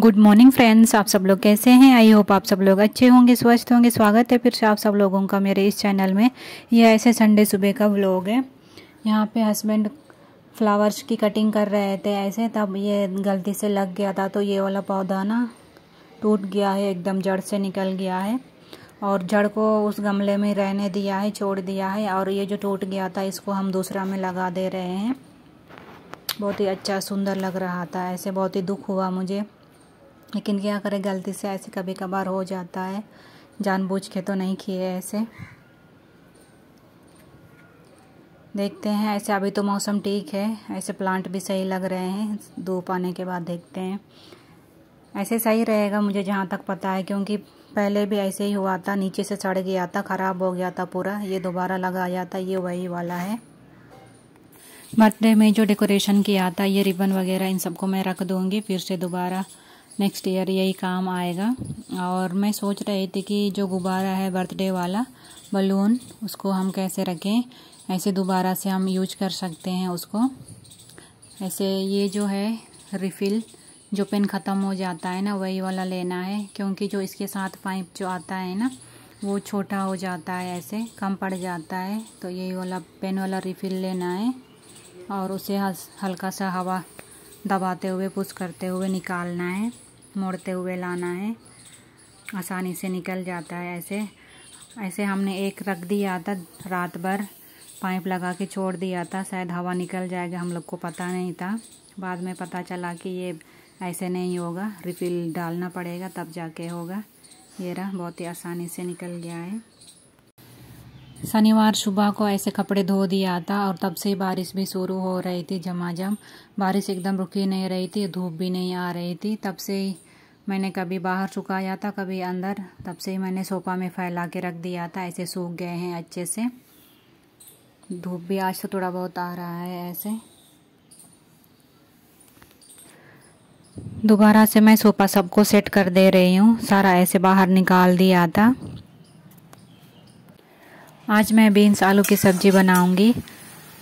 good morning friends आप सब लोग कैसे हैं आई होप आप सब लोग अच्छे होंगे स्वस्थ होंगे स्वागत है फिर से आप सब लोगों का मेरे इस चैनल में यह ऐसे संडे सुबह का व्लॉग है यहाँ पे हस्बैंड फ्लावर्स की कटिंग कर रहे थे ऐसे तब ये गलती से लग गया था तो ये वाला पौधा ना टूट गया है एकदम जड़ से निकल गया है और जड़ को उस गमले में रहने दिया है छोड़ दिया है और ये जो टूट गया था इसको हम दूसरा में लगा दे रहे हैं बहुत ही अच्छा सुंदर लग रहा था ऐसे बहुत ही दुख हुआ मुझे लेकिन क्या करें गलती से ऐसे कभी कभार हो जाता है जानबूझ के तो नहीं किए ऐसे देखते हैं ऐसे अभी तो मौसम ठीक है ऐसे प्लांट भी सही लग रहे हैं धूप आने के बाद देखते हैं ऐसे सही रहेगा मुझे जहाँ तक पता है क्योंकि पहले भी ऐसे ही हुआ था नीचे से सड़ गया था ख़राब हो गया था पूरा ये दोबारा लगा जाता ये वही वाला है बर्थडे में जो डेकोरेशन किया था ये रिबन वगैरह इन सबको मैं रख दूँगी फिर से दोबारा नेक्स्ट ईयर यही काम आएगा और मैं सोच रही थी कि जो गुब्बारा है बर्थडे वाला बलून उसको हम कैसे रखें ऐसे दोबारा से हम यूज कर सकते हैं उसको ऐसे ये जो है रिफ़िल जो पेन ख़त्म हो जाता है ना वही वाला लेना है क्योंकि जो इसके साथ पाइप जो आता है ना वो छोटा हो जाता है ऐसे कम पड़ जाता है तो यही वाला पेन वाला रिफ़िल लेना है और उसे हल्का सा हवा दबाते हुए पुश करते हुए निकालना है मोड़ते हुए लाना है आसानी से निकल जाता है ऐसे ऐसे हमने एक रख दिया था रात भर पाइप लगा के छोड़ दिया था शायद हवा निकल जाएगा हम लोग को पता नहीं था बाद में पता चला कि ये ऐसे नहीं होगा रिफिल डालना पड़ेगा तब जाके होगा ये रहा बहुत ही आसानी से निकल गया है शनिवार सुबह को ऐसे कपड़े धो दिया था और तब से बारिश भी शुरू हो रही थी झमाझम बारिश एकदम रुकी नहीं रही थी धूप भी नहीं आ रही थी तब से मैंने कभी बाहर सुखाया था कभी अंदर तब से ही मैंने सोफा में फैला के रख दिया था ऐसे सूख गए हैं अच्छे से धूप भी आज तो थोड़ा बहुत आ रहा है ऐसे दोबारा से मैं सोफ़ा सबको सेट कर दे रही हूँ सारा ऐसे बाहर निकाल दिया था आज मैं बीन्स आलू की सब्ज़ी बनाऊँगी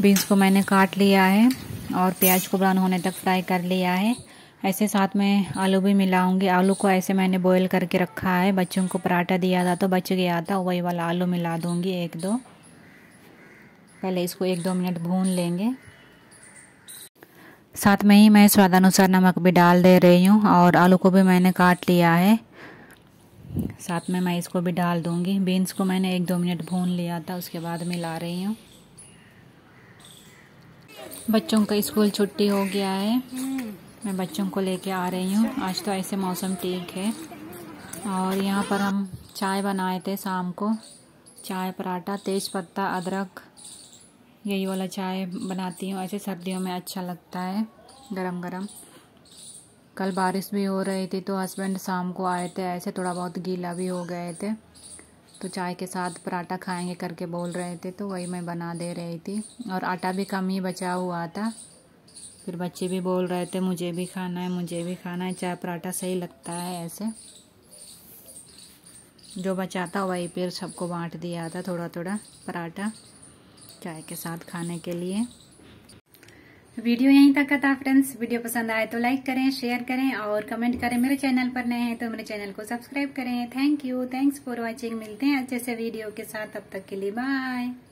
बीन्स को मैंने काट लिया है और प्याज को ब्राउन होने तक फ्राई कर लिया है ऐसे साथ में आलू भी मिलाऊंगी आलू को ऐसे मैंने बॉईल करके रखा है बच्चों को पराठा दिया था तो बच गया था वही वाला आलू मिला दूँगी एक दो पहले इसको एक दो मिनट भून लेंगे साथ में ही मैं स्वादानुसार नमक भी डाल दे रही हूँ और आलू को भी मैंने काट लिया है साथ में मैं इसको भी डाल दूँगी बीन्स को मैंने एक दो मिनट भून लिया था उसके बाद मिला रही हूँ बच्चों का स्कूल छुट्टी हो गया है मैं बच्चों को लेके आ रही हूँ आज तो ऐसे मौसम ठीक है और यहाँ पर हम चाय बनाए थे शाम को चाय पराठा तेज पत्ता अदरक यही वाला चाय बनाती हूँ ऐसे सर्दियों में अच्छा लगता है गरम गरम कल बारिश भी हो रही थी तो हस्बैंड शाम को आए थे ऐसे थोड़ा बहुत गीला भी हो गए थे तो चाय के साथ पराठा खाएंगे करके बोल रहे थे तो वही मैं बना दे रही थी और आटा भी कम ही बचा हुआ था फिर बच्चे भी बोल रहे थे मुझे भी खाना है मुझे भी खाना है चाय पराठा सही लगता है ऐसे जो बचा था वही फिर सबको बांट दिया था थोड़ा थोड़ा पराठा चाय के साथ खाने के लिए वीडियो यहीं तक का था फ्रेंड्स वीडियो पसंद आए तो लाइक करें शेयर करें और कमेंट करें मेरे चैनल पर नए हैं तो मेरे चैनल को सब्सक्राइब करें thank you thanks for watching मिलते हैं अच्छे से वीडियो के साथ तब तक के लिए बाय